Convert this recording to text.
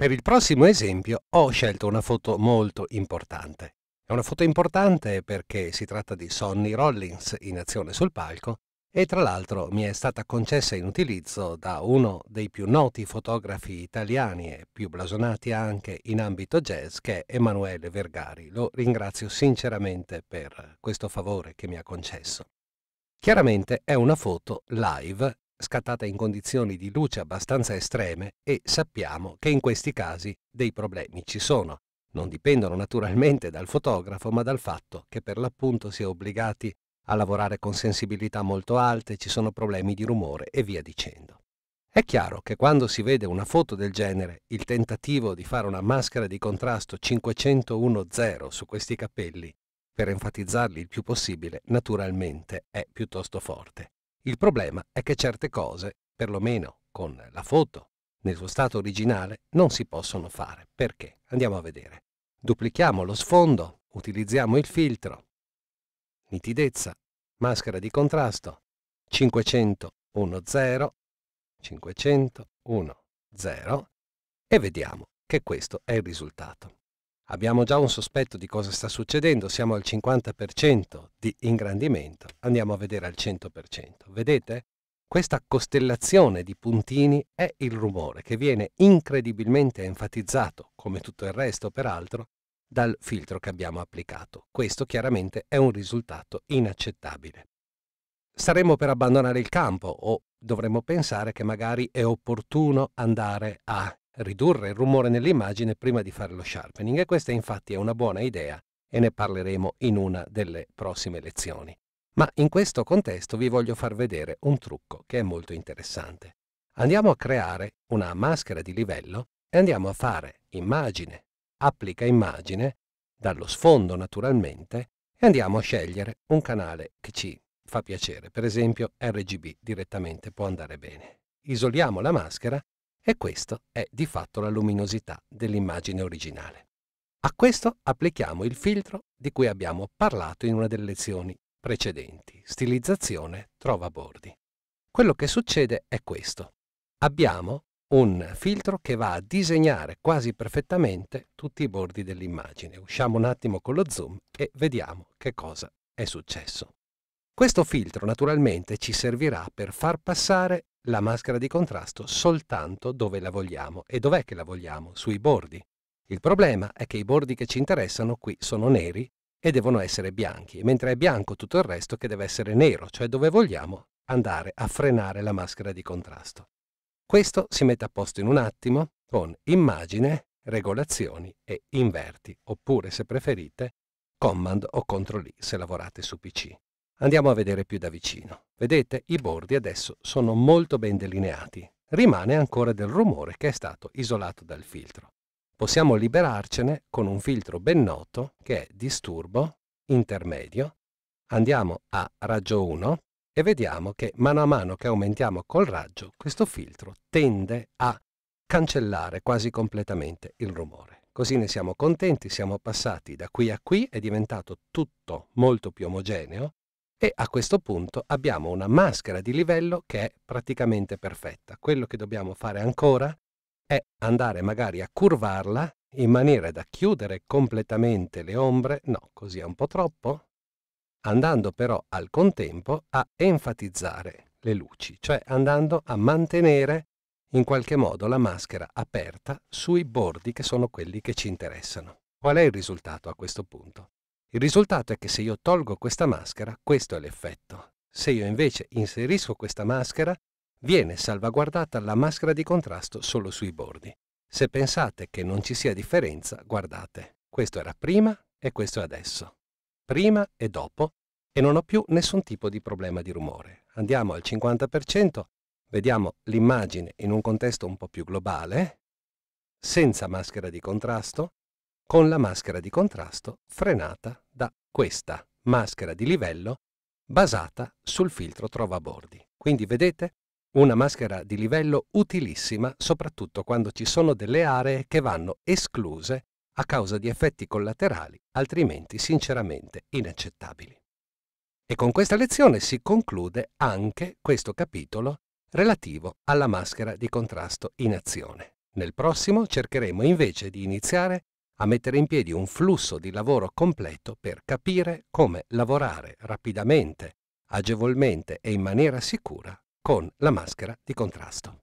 Per il prossimo esempio ho scelto una foto molto importante. È una foto importante perché si tratta di Sonny Rollins in azione sul palco e tra l'altro mi è stata concessa in utilizzo da uno dei più noti fotografi italiani e più blasonati anche in ambito jazz che è Emanuele Vergari. Lo ringrazio sinceramente per questo favore che mi ha concesso. Chiaramente è una foto live scattata in condizioni di luce abbastanza estreme e sappiamo che in questi casi dei problemi ci sono. Non dipendono naturalmente dal fotografo, ma dal fatto che per l'appunto si è obbligati a lavorare con sensibilità molto alte, ci sono problemi di rumore e via dicendo. È chiaro che quando si vede una foto del genere, il tentativo di fare una maschera di contrasto 501-0 su questi capelli, per enfatizzarli il più possibile, naturalmente è piuttosto forte. Il problema è che certe cose, perlomeno con la foto, nel suo stato originale, non si possono fare. Perché? Andiamo a vedere. Duplichiamo lo sfondo, utilizziamo il filtro, nitidezza, maschera di contrasto, 500 1 0, 500 1 0 e vediamo che questo è il risultato. Abbiamo già un sospetto di cosa sta succedendo, siamo al 50% di ingrandimento, andiamo a vedere al 100%. Vedete? Questa costellazione di puntini è il rumore che viene incredibilmente enfatizzato, come tutto il resto peraltro, dal filtro che abbiamo applicato. Questo chiaramente è un risultato inaccettabile. Saremmo per abbandonare il campo o dovremmo pensare che magari è opportuno andare a ridurre il rumore nell'immagine prima di fare lo sharpening e questa infatti è una buona idea e ne parleremo in una delle prossime lezioni. Ma in questo contesto vi voglio far vedere un trucco che è molto interessante. Andiamo a creare una maschera di livello e andiamo a fare immagine, applica immagine, dallo sfondo naturalmente, e andiamo a scegliere un canale che ci fa piacere, per esempio RGB direttamente può andare bene. Isoliamo la maschera e questo è di fatto la luminosità dell'immagine originale. A questo applichiamo il filtro di cui abbiamo parlato in una delle lezioni precedenti, stilizzazione trova bordi. Quello che succede è questo. Abbiamo un filtro che va a disegnare quasi perfettamente tutti i bordi dell'immagine. Usciamo un attimo con lo zoom e vediamo che cosa è successo. Questo filtro naturalmente ci servirà per far passare la maschera di contrasto soltanto dove la vogliamo. E dov'è che la vogliamo? Sui bordi. Il problema è che i bordi che ci interessano qui sono neri e devono essere bianchi, mentre è bianco tutto il resto che deve essere nero, cioè dove vogliamo andare a frenare la maschera di contrasto. Questo si mette a posto in un attimo con immagine, regolazioni e inverti, oppure se preferite Command o Ctrl se lavorate su PC. Andiamo a vedere più da vicino. Vedete, i bordi adesso sono molto ben delineati. Rimane ancora del rumore che è stato isolato dal filtro. Possiamo liberarcene con un filtro ben noto che è disturbo, intermedio. Andiamo a raggio 1 e vediamo che mano a mano che aumentiamo col raggio, questo filtro tende a cancellare quasi completamente il rumore. Così ne siamo contenti, siamo passati da qui a qui, è diventato tutto molto più omogeneo e a questo punto abbiamo una maschera di livello che è praticamente perfetta. Quello che dobbiamo fare ancora è andare magari a curvarla in maniera da chiudere completamente le ombre, no, così è un po' troppo, andando però al contempo a enfatizzare le luci, cioè andando a mantenere in qualche modo la maschera aperta sui bordi che sono quelli che ci interessano. Qual è il risultato a questo punto? Il risultato è che se io tolgo questa maschera, questo è l'effetto. Se io invece inserisco questa maschera, viene salvaguardata la maschera di contrasto solo sui bordi. Se pensate che non ci sia differenza, guardate, questo era prima e questo è adesso. Prima e dopo e non ho più nessun tipo di problema di rumore. Andiamo al 50%, vediamo l'immagine in un contesto un po' più globale, senza maschera di contrasto, con la maschera di contrasto frenata da questa maschera di livello basata sul filtro trovabordi. Quindi vedete una maschera di livello utilissima soprattutto quando ci sono delle aree che vanno escluse a causa di effetti collaterali altrimenti sinceramente inaccettabili. E con questa lezione si conclude anche questo capitolo relativo alla maschera di contrasto in azione. Nel prossimo cercheremo invece di iniziare a mettere in piedi un flusso di lavoro completo per capire come lavorare rapidamente, agevolmente e in maniera sicura con la maschera di contrasto.